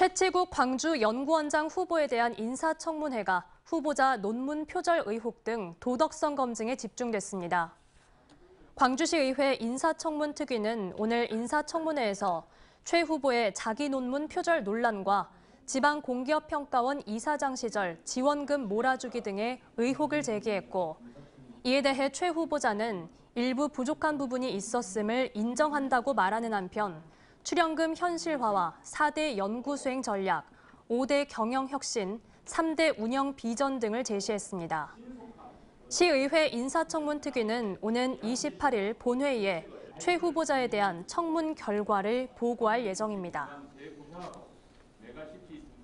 최치국 광주 연구원장 후보에 대한 인사청문회가 후보자 논문 표절 의혹 등 도덕성 검증에 집중됐습니다. 광주시의회 인사청문 특위는 오늘 인사청문회에서 최 후보의 자기 논문 표절 논란과 지방공기업평가원 이사장 시절 지원금 몰아주기 등의 의혹을 제기했고 이에 대해 최 후보자는 일부 부족한 부분이 있었음을 인정한다고 말하는 한편 출연금 현실화와 4대 연구수행 전략, 5대 경영혁신, 3대 운영 비전 등을 제시했습니다. 시의회 인사청문특위는 오는 28일 본회의에 최 후보자에 대한 청문 결과를 보고할 예정입니다.